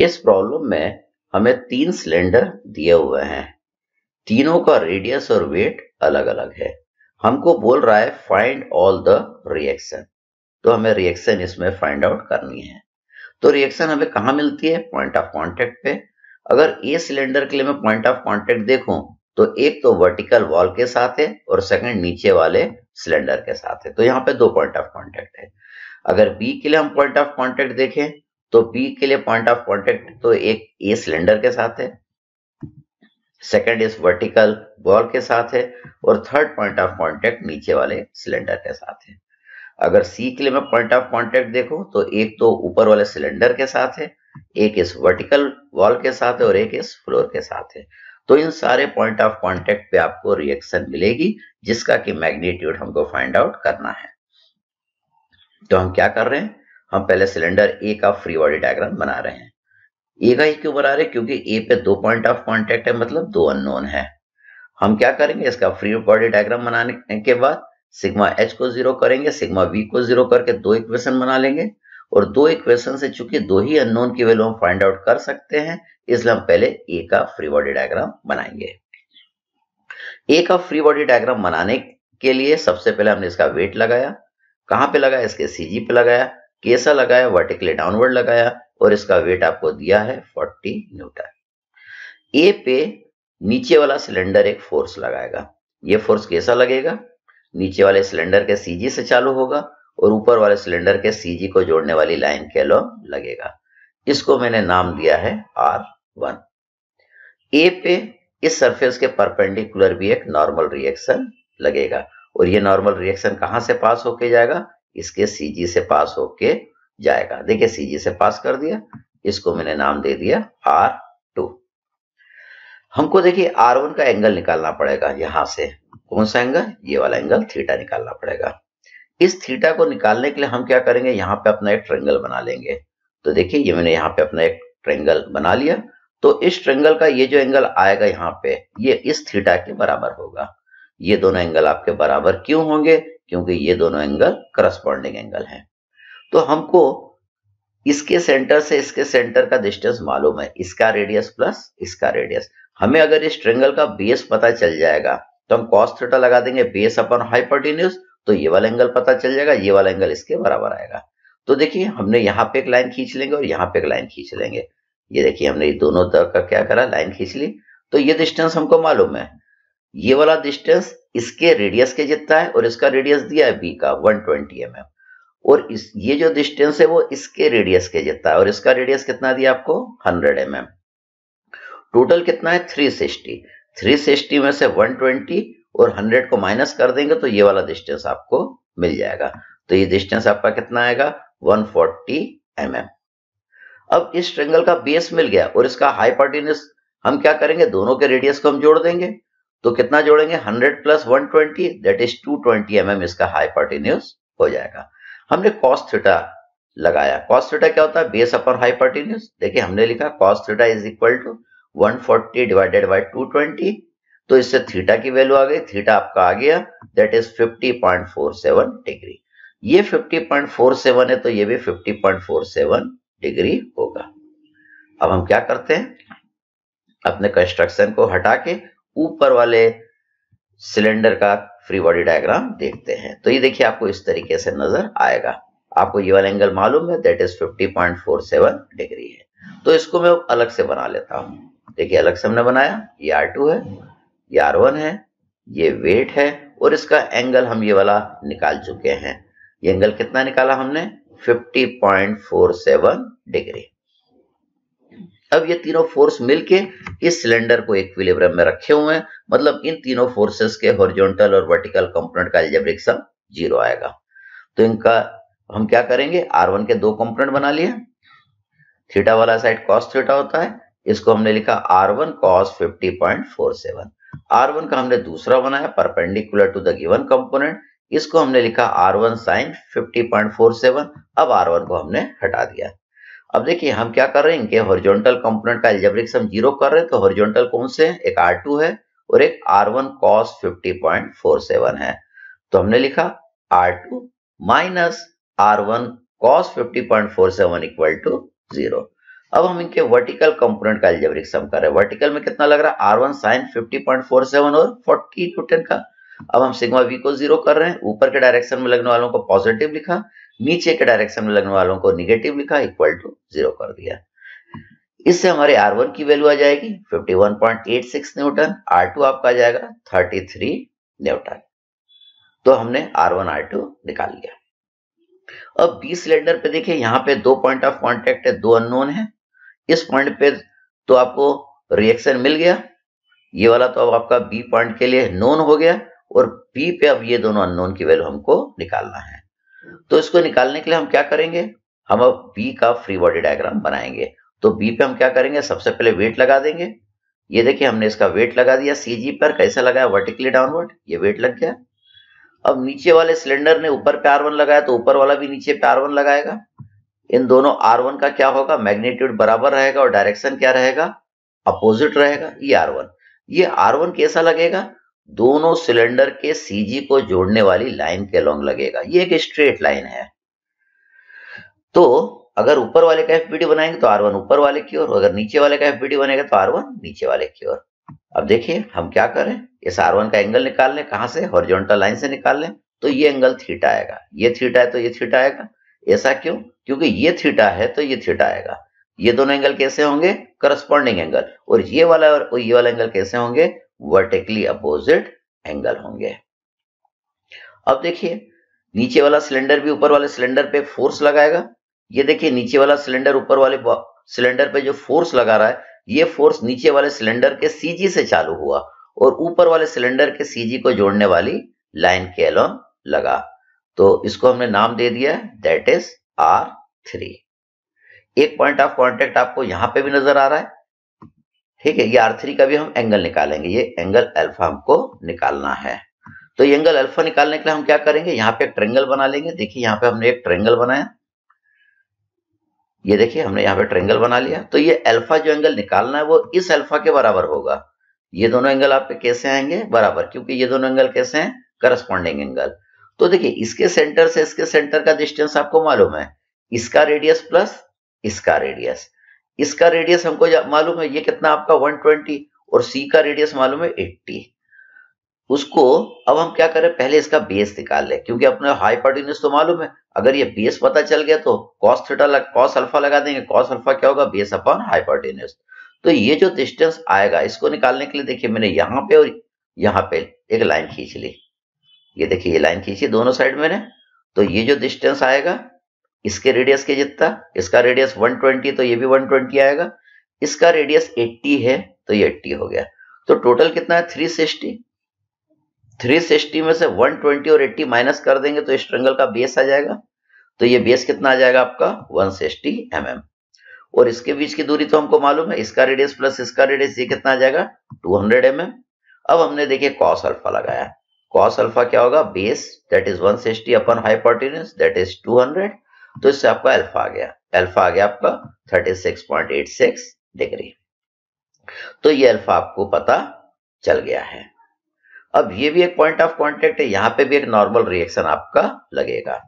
इस प्रॉब्लम में हमें तीन सिलेंडर दिए हुए हैं तीनों का रेडियस और वेट अलग अलग है हमको बोल रहा है फाइंड ऑल द रिएक्शन तो हमें रिएक्शन इसमें फाइंड आउट करनी है तो रिएक्शन हमें कहाँ मिलती है पॉइंट ऑफ कॉन्टेक्ट पे अगर ए सिलेंडर के लिए मैं पॉइंट ऑफ कॉन्टेक्ट देखूं तो एक तो वर्टिकल वॉल के साथ है और सेकंड नीचे वाले सिलेंडर के साथ है तो यहाँ पे दो पॉइंट ऑफ कॉन्टेक्ट है अगर बी के लिए हम पॉइंट ऑफ कॉन्टेक्ट देखें तो बी के लिए पॉइंट ऑफ कॉन्टेक्ट तो एक ए सिलेंडर के साथ है सेकेंड इस वर्टिकल वॉल के साथ है और थर्ड पॉइंट ऑफ कॉन्टेक्ट नीचे वाले सिलेंडर के साथ है अगर सी के लिए मैं पॉइंट ऑफ कॉन्टेक्ट देखो तो एक तो ऊपर वाले सिलेंडर के साथ है एक इस वर्टिकल वॉल के साथ है और एक इस फ्लोर के साथ है तो इन सारे पॉइंट ऑफ कॉन्टेक्ट पे आपको रिएक्शन मिलेगी जिसका कि मैग्नीट्यूड हमको फाइंड आउट करना है तो हम क्या कर रहे हैं हम पहले सिलेंडर ए का फ्री बॉडी डायग्राम बना रहे हैं ए का ही क्यों बना रहे क्योंकि ए पे दो पॉइंट ऑफ कॉन्टेक्ट है मतलब दो अननोन है हम क्या करेंगे इसका फ्री बॉडी डायग्राम बनाने के बाद सिग्मा एच को जीरो करेंगे सिग्मा वी को जीरो करके दो इक्वेशन बना लेंगे और दो इक्वेशन से चूंकि दो ही अननोन की वैल्यू हम फाइंड आउट कर सकते हैं इसलिए हम पहले ए का फ्री बॉडी डायग्राम बनाएंगे ए का फ्री बॉडी डायग्राम बनाने के लिए सबसे पहले हमने इसका वेट लगाया कहां पे लगाया इसके सीजी पे लगाया कैसा लगाया वर्टिकली डाउनवर्ड लगाया और इसका वेट आपको दिया है 40 न्यूटन ए पे नीचे वाला सिलेंडर एक फोर्स लगाएगा ये फोर्स कैसा लगेगा नीचे वाले सिलेंडर के सीजी से चालू होगा और ऊपर वाले सिलेंडर के सीजी को जोड़ने वाली लाइन के अलॉन्ग लगेगा इसको मैंने नाम दिया है आर वन ए पे इस सरफेस के परपेंडिकुलर भी एक नॉर्मल रिएक्शन लगेगा और ये नॉर्मल रिएक्शन कहां से पास होके जाएगा इसके सीजी से पास होके जाएगा देखिए सीजी से पास कर दिया इसको मैंने नाम दे दिया आर टू हमको देखिए आर वन का एंगल निकालना पड़ेगा यहां से कौन सा एंगल ये वाला एंगल थीटा निकालना पड़ेगा इस थीटा को निकालने के लिए हम क्या करेंगे यहाँ पे अपना एक ट्रेंगल बना लेंगे तो देखिए ये मैंने यहाँ पे अपना एक ट्रेंगल बना लिया तो इस ट्रेंगल का ये जो एंगल आएगा यहाँ पे ये इस थीटा के बराबर होगा ये दोनों एंगल आपके बराबर क्यों होंगे क्योंकि ये दोनों एंगल करस्पॉन्डिंग एंगल है तो हमको इसके सेंटर से इसके सेंटर का डिस्टेंस मालूम है इसका रेडियस प्लस इसका रेडियस हमें अगर इस ट्रेंगल का बेस पता चल जाएगा तो हम कॉस थीटा लगा देंगे बेस अपन हाइपोटिन्यूस तो ये वाला एंगल पता चल जाएगा ये वाला एंगल इसके बराबर आएगा तो देखिए हमने यहाँ पे एक लाइन खींच लेंगे और यहाँ पे एक लाइन खींच लेंगे ये देखिए हमने दोनों तरफ का क्या करा लाइन खींच ली तो ये डिस्टेंस हमको मालूम है ये वाला डिस्टेंस इसके रेडियस के जितना है और इसका रेडियस दिया है बी का वन ट्वेंटी mm. और इस ये जो डिस्टेंस है वो इसके रेडियस के जितना है और इसका रेडियस कितना दिया आपको हंड्रेड एम mm. टोटल कितना है थ्री सिक्सटी 360 में से 120 और 100 को माइनस कर देंगे तो ये वाला डिस्टेंस आपको मिल जाएगा तो ये डिस्टेंस आपका कितना आएगा 140 फोर्टी mm. अब इस ट्रेंगल का बेस मिल गया और इसका हाइपार्टिनस हम क्या करेंगे दोनों के रेडियस को हम जोड़ देंगे तो कितना जोड़ेंगे 100 plus one twenty that is 220 twenty mm इसका हाइपार्टिन्यूस हो जाएगा हमने cos थीटा लगाया cos थीटा क्या होता है बेस अपॉन हाइपार्टिन्यूस देखिए हमने लिखा cos theta is equal to 140 divided by 220 तो इससे थीटा की वैल्यू आ गई थीटा आपका आ गया दैट इज 50.47 डिग्री ये 50.47 है तो ये भी 50.47 डिग्री होगा अब हम क्या करते हैं अपने कंस्ट्रक्शन को हटा के ऊपर वाले सिलेंडर का फ्री बॉडी डायग्राम देखते हैं तो ये देखिए आपको इस तरीके से नजर आएगा आपको ये वाला एंगल मालूम है दैट इज 50.47 डिग्री है तो इसको मैं अलग से बना लेता हूं देखिए अलग से हमने बनाया ये आर टू है ये आर वन है ये वेट है और इसका एंगल हम ये वाला निकाल चुके हैं ये एंगल कितना निकाला हमने 50.47 डिग्री अब ये तीनों फोर्स मिलके इस सिलेंडर को इक्विलिब्रियम में रखे हुए हैं मतलब इन तीनों फोर्सेस के हॉरिजॉन्टल और वर्टिकल कंपोनेंट का एल्जेब्रिक सम जीरो आएगा तो इनका हम क्या करेंगे आर वन के दो कंपोनेंट बना लिए थीटा वाला साइड कॉस थीटा होता है इसको हमने लिखा R one cos fifty point four seven R one का हमने दूसरा बनाया perpendicular to the given component इसको हमने लिखा R one sine fifty point four seven अब आर वन को हमने हटा दिया अब देखिए हम क्या कर रहे हैं इनके हॉरिजॉन्टल कंपोनेंट का एल्जेब्रिक सम जीरो कर रहे हैं तो हॉरिजॉन्टल कौन से है एक आर टू है और एक R one cos fifty point four seven है तो हमने लिखा R two minus R one cos fifty point four seven equal to zero अब हम इनके वर्टिकल कंपोनेंट का एल्जेब्रिक सम कर रहे हैं वर्टिकल में कितना लग रहा है R one sine fifty point four seven और फोर्टी टू टेन का अब हम सिग्मा वी को जीरो कर रहे हैं ऊपर के डायरेक्शन में लगने वालों को पॉजिटिव लिखा नीचे के डायरेक्शन में लगने वालों को निगेटिव लिखा इक्वल टू जीरो कर दिया इससे हमारे R1 की वैल्यू आ जाएगी 51.86 न्यूटन R2 आपका आ जाएगा 33 न्यूटन तो हमने R1 R2 निकाल लिया अब बी सिलेंडर पे देखिए यहां पे दो पॉइंट ऑफ कॉन्टेक्ट है दो अननोन है इस पॉइंट पे तो आपको रिएक्शन मिल गया ये वाला तो अब आपका बी पॉइंट के लिए नोन हो गया और बी पे अब ये दोनों अननोन की वैल्यू हमको निकालना है तो इसको निकालने के लिए हम क्या करेंगे हम अब बी का फ्री बॉडी डायग्राम बनाएंगे तो बी पे हम क्या करेंगे सबसे पहले वेट लगा देंगे ये देखिए हमने इसका वेट लगा दिया सीजी पर कैसा लगाया वर्टिकली डाउनवर्ड ये वेट लग गया अब नीचे वाले सिलेंडर ने ऊपर पे आर लगाया तो ऊपर वाला भी नीचे पे आर लगाएगा इन दोनों आर वन का क्या होगा मैग्नीट्यूड बराबर रहेगा और डायरेक्शन क्या रहेगा अपोजिट रहेगा ये आर वन ये आर वन कैसा लगेगा दोनों सिलेंडर के सीजी को जोड़ने वाली लाइन के लॉन्ग लगेगा ये एक स्ट्रेट लाइन है तो अगर ऊपर वाले का एफ बनाएंगे तो आर वन ऊपर वाले की ओर अगर नीचे वाले का एफ बनेगा तो आर वन नीचे वाले की ओर अब देखिए हम क्या करें इस आर वन का एंगल निकाल लें कहां से हॉरिजॉन्टल लाइन से निकाल लें तो ये एंगल थीटा आएगा ये थीटा है तो ये थीटा आएगा ऐसा क्यों क्योंकि ये थीटा है तो ये थीटा आएगा ये दोनों एंगल कैसे होंगे करस्पॉन्डिंग एंगल और ये वाला और ये वाला एंगल कैसे होंगे वर्टिकली अपोजिट एंगल होंगे अब देखिए नीचे वाला सिलेंडर भी ऊपर वाले सिलेंडर पे फोर्स लगाएगा ये देखिए नीचे वाला सिलेंडर ऊपर वाले सिलेंडर पे जो फोर्स लगा रहा है ये फोर्स नीचे वाले सिलेंडर के सीजी से चालू हुआ और ऊपर वाले सिलेंडर के सीजी को जोड़ने वाली लाइन के एलॉन लगा तो इसको हमने नाम दे दिया दैट इज आर थ्री एक पॉइंट ऑफ कॉन्टेक्ट आपको यहां पे भी नजर आ रहा है ठीक है ये आर थ्री का भी हम एंगल निकालेंगे ये एंगल अल्फा हमको निकालना है तो ये एंगल अल्फा निकालने के लिए हम क्या करेंगे यहां पे एक ट्रेंगल बना लेंगे देखिए यहां पे हमने एक ट्रेंगल बनाया ये देखिए हमने यहां पे ट्रेंगल बना लिया तो ये अल्फा जो एंगल निकालना है वो इस अल्फा के बराबर होगा ये दोनों एंगल आपके कैसे आएंगे बराबर क्योंकि ये दोनों एंगल कैसे हैं करस्पॉन्डिंग एंगल तो देखिए इसके सेंटर से इसके सेंटर का डिस्टेंस आपको मालूम है इसका रेडियस प्लस इसका रेडियस इसका रेडियस हमको मालूम है ये कितना आपका 120 और सी का रेडियस मालूम है 80 उसको अब हम क्या करें पहले इसका बेस निकाल लें क्योंकि अपने हाइपोटेन्यूस तो मालूम है अगर ये बेस पता चल गया तो कॉस थीटा लग कॉस अल्फा लगा देंगे कॉस अल्फा क्या होगा बेस अपॉन हाइपोटेन्यूस तो ये जो डिस्टेंस आएगा इसको निकालने के लिए देखिए मैंने यहां पे और यहां पे एक लाइन खींच ली ये देखिए ये लाइन खींची दोनों साइड में तो ये जो डिस्टेंस आएगा इसके रेडियस के जितना इसका रेडियस 120 तो ये भी 120 आएगा इसका रेडियस 80 है तो ये 80 हो गया तो टोटल कितना है 360 360 में से 120 और 80 माइनस कर देंगे तो स्ट्रंगल का बेस आ जाएगा तो ये बेस कितना आ जाएगा आपका 160 सिक्सटी mm. और इसके बीच की दूरी तो हमको मालूम है इसका रेडियस प्लस इसका रेडियस ये कितना आ जाएगा टू हंड्रेड mm. अब हमने देखिए कॉस अल्फा लगाया कॉस अल्फा क्या होगा base that is one sixty अपन हाइपोटेन्यूज दैट इज 200 तो इससे आपका अल्फा आ गया अल्फा आ गया आपका 36.86 डिग्री तो ये अल्फा आपको पता चल गया है अब ये भी एक पॉइंट ऑफ कॉन्टेक्ट है यहां पे भी एक नॉर्मल रिएक्शन आपका लगेगा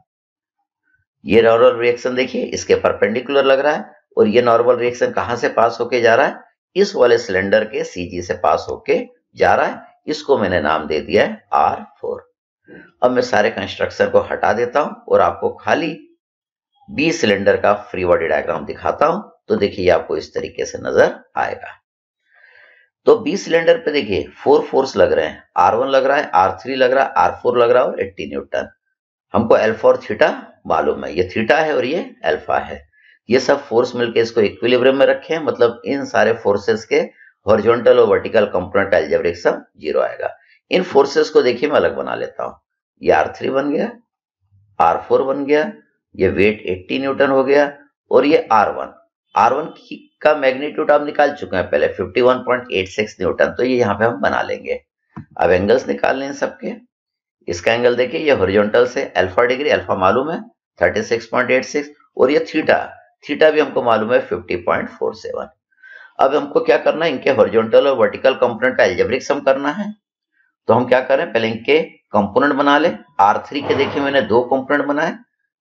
ये नॉर्मल रिएक्शन देखिए इसके परपेंडिकुलर लग रहा है और ये नॉर्मल रिएक्शन कहां से पास होके जा रहा है इस वाले सिलेंडर के सीजी से पास होके जा रहा है इसको मैंने नाम दे दिया है आर फोर अब मैं सारे कंस्ट्रक्शन को हटा देता हूं और आपको खाली बी सिलेंडर का फ्री बॉडी डायग्राम दिखाता हूं तो देखिए आपको इस तरीके से नजर आएगा तो बी सिलेंडर पे देखिए फोर फोर्स लग रहे हैं आर वन लग रहा है आर थ्री लग रहा है आर फोर लग रहा है और एट्टी न्यूटन हमको एल्फा और थीटा मालूम है ये थीटा है और ये एल्फा है ये सब फोर्स मिलके इसको इक्विलिब्रियम में रखे हैं मतलब इन सारे फोर्सेस के हॉरिजॉन्टल और vertical component algebraic sum zero आएगा इन फोर्सेस को देखिए मैं अलग बना लेता हूं ये आर थ्री बन गया आर फोर बन गया ये वेट एट्टी न्यूटन हो गया और ये आर वन आर वन का मैग्नीट्यूड आप निकाल चुके हैं पहले fifty one point eight six newton तो ये यहां पे हम बना लेंगे अब एंगल्स निकाल लें सबके इसका एंगल देखिए ये हॉरिजॉन्टल से अल्फा डिग्री अल्फा मालूम है thirty six point eight six और ये थीटा थीटा भी हमको मालूम है फिफ्टी पॉइंट फोर सेवन अब हमको क्या करना है इनके हॉरिजॉन्टल और वर्टिकल कंपोनेंट का एल्जेब्रिक सम करना है तो हम क्या करें पहले इनके कंपोनेंट बना ले आर थ्री के देखिए मैंने दो कंपोनेंट बनाए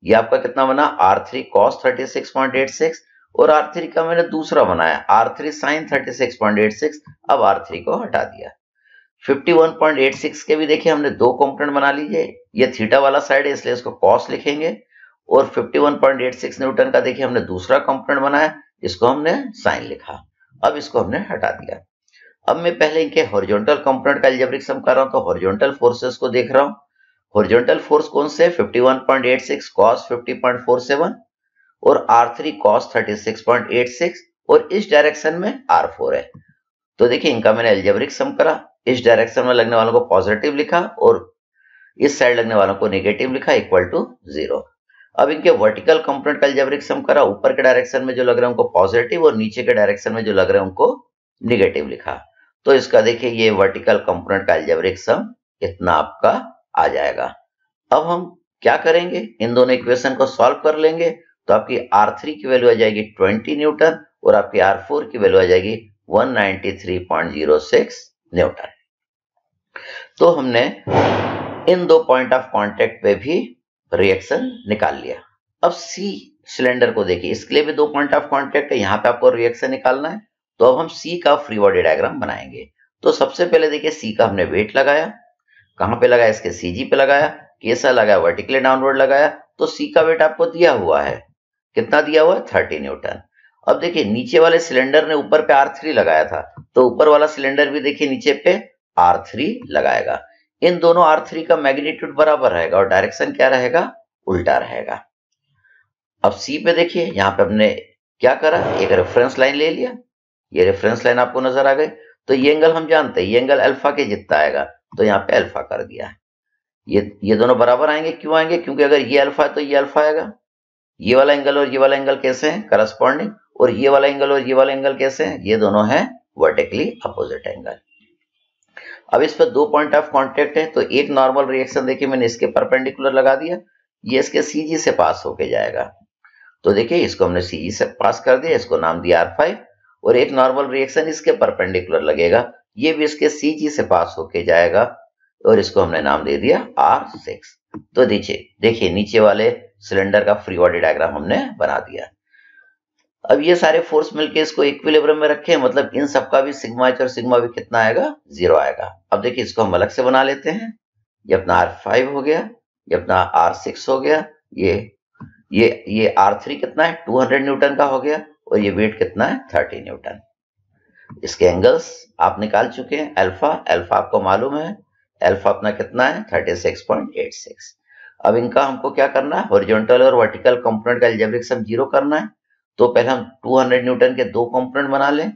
ये आपका कितना बना R three cos thirty six point eight six और आर थ्री का मैंने दूसरा बनाया R three sine thirty six point eight six अब आर थ्री को हटा दिया fifty one point eight six के भी देखिए हमने दो कंपोनेंट बना लीजिए ये थीटा वाला साइड है इसलिए इसको कॉस लिखेंगे और fifty one point eight six newton का देखिए हमने दूसरा कंपोनेंट बनाया इसको हमने साइन लिखा अब इसको हमने हटा दिया अब मैं पहले इनके हॉरिजॉन्टल कंपोनेंट का एल्जेब्रिक सम कर रहा हूं तो हॉरिजॉन्टल फोर्सेस को देख रहा हूं हॉरिजॉन्टल फोर्स कौन से 51.86 cos 50.47 और R3 cos 36.86 और इस डायरेक्शन में R4 है तो देखिए इनका मैंने एल्जेब्रिक सम करा इस डायरेक्शन में लगने वालों को पॉजिटिव लिखा और इस साइड लगने वालों को नेगेटिव लिखा इक्वल टू जीरो अब इनके वर्टिकल कंपोनेंट का एल्जेब्रिक सम करा ऊपर के डायरेक्शन में जो लग रहे हैं उनको पॉजिटिव और नीचे के डायरेक्शन में जो लग रहे हैं उनको निगेटिव लिखा तो इसका देखिए ये वर्टिकल कंपोनेंट का एल्जेब्रिक सम इतना आपका आ जाएगा अब हम क्या करेंगे इन दोनों इक्वेशन को सॉल्व कर लेंगे तो आपकी आर थ्री की वैल्यू आ जाएगी ट्वेंटी न्यूटन और आपकी आर फोर की वैल्यू आ जाएगी सिक्स न्यूटन तो हमने इन दो पॉइंट ऑफ कॉन्टेक्ट पे भी रिएक्शन निकाल लिया अब सी सिलेंडर को देखिए इसके लिए भी दो पॉइंट ऑफ कॉन्टेक्ट है यहाँ पे आपको रिएक्शन निकालना है तो अब हम सी का फ्री बॉडी डायग्राम बनाएंगे तो सबसे पहले देखिए सी का हमने वेट लगाया कहाँ पे लगाया इसके सीजी पे लगाया कैसा लगाया वर्टिकली डाउनवर्ड लगाया तो सी का वेट आपको दिया हुआ है कितना दिया हुआ है थर्टी न्यूटन अब देखिए नीचे वाले सिलेंडर ने ऊपर पे आर थ्री लगाया था तो ऊपर वाला सिलेंडर भी देखिए नीचे पे आर थ्री लगाएगा इन दोनों आर थ्री का मैग्नीट्यूड बराबर रहेगा और डायरेक्शन क्या रहेगा उल्टा रहेगा अब सी पे देखिए यहाँ पे हमने क्या करा एक रेफरेंस लाइन ले लिया ये रेफरेंस लाइन आपको नजर आ गई तो ये एंगल हम जानते हैं ये एंगल अल्फा के जितना आएगा तो यहाँ पे अल्फा कर दिया है ये ये दोनों बराबर आएंगे क्यों आएंगे क्योंकि अगर ये अल्फा है तो ये अल्फा आएगा ये वाला एंगल और ये वाला एंगल कैसे है करस्पॉन्डिंग और ये वाला एंगल और ये वाला एंगल कैसे है ये दोनों है वर्टिकली अपोजिट एंगल अब इस पर दो पॉइंट ऑफ कॉन्टेक्ट है तो एक नॉर्मल रिएक्शन देखिए मैंने इसके परपेंडिकुलर लगा दिया ये इसके सी से पास होके जाएगा तो देखिए इसको हमने सी से पास कर दिया इसको नाम दिया आर फाइव और एक नॉर्मल रिएक्शन इसके परपेंडिकुलर लगेगा ये भी इसके सी से पास होके जाएगा और इसको हमने नाम दे दिया आर सिक्स तो देखिए देखिए नीचे वाले सिलेंडर का फ्री बॉडी डायग्राम हमने बना दिया अब ये सारे फोर्स मिलके इसको इक्विलिब्रियम में रखे मतलब इन सबका भी सिग्मा एच और सिग्मा भी कितना आएगा जीरो आएगा अब देखिए इसको हम अलग से बना लेते हैं ये अपना आर फाइव हो गया ये अपना आर सिक्स हो गया ये ये ये आर थ्री कितना है टू हंड्रेड न्यूटन का हो गया और ये वेट कितना है थर्टी न्यूटन इसके एंगल्स आप निकाल चुके हैं अल्फा अल्फा आपको मालूम है अल्फा अपना कितना है सिक्स अब इनका हमको क्या करना है हॉरिजॉन्टल और वर्टिकल कंपोनेंट का एल्जेब्रिक सब जीरो करना है तो पहले हम 200 न्यूटन के दो कंपोनेंट बना लें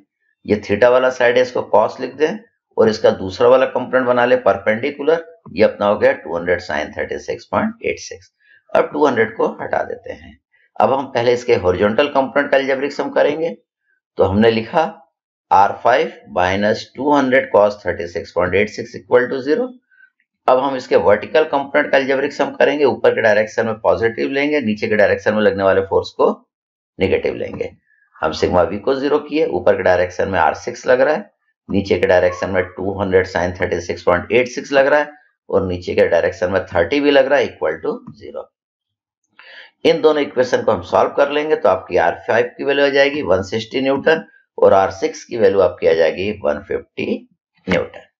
ये थीटा वाला साइड है इसको कॉस लिख दें और इसका दूसरा वाला कंपोनेंट बना लें परपेंडिकुलर ये अपना हो गया 200 साइन अब 200 को हटा देते हैं अब हम पहले इसके हॉरिजॉन्टल कंपोनेंट का एल्जेब्रिक सम करेंगे तो हमने लिखा R five minus two hundred cos thirty equal to zero अब हम इसके वर्टिकल कंपोनेंट का एल्जेब्रिक सम करेंगे ऊपर के डायरेक्शन में पॉजिटिव लेंगे नीचे के डायरेक्शन में लगने वाले फोर्स को निगेटिव लेंगे हम सिग्मा वी को जीरो किए ऊपर के डायरेक्शन में आर सिक्स लग रहा है नीचे के डायरेक्शन में two hundred sine thirty six point eight six लग रहा है और नीचे के डायरेक्शन में थर्टी भी लग रहा है इक्वल टू जीरो इन दोनों इक्वेशन को हम सॉल्व कर लेंगे तो आपकी आर फाइव की वैल्यू आ जाएगी वन सिक्सटी न्यूटन और आर सिक्स की वैल्यू आपकी आ जाएगी वन फिफ्टी न्यूटन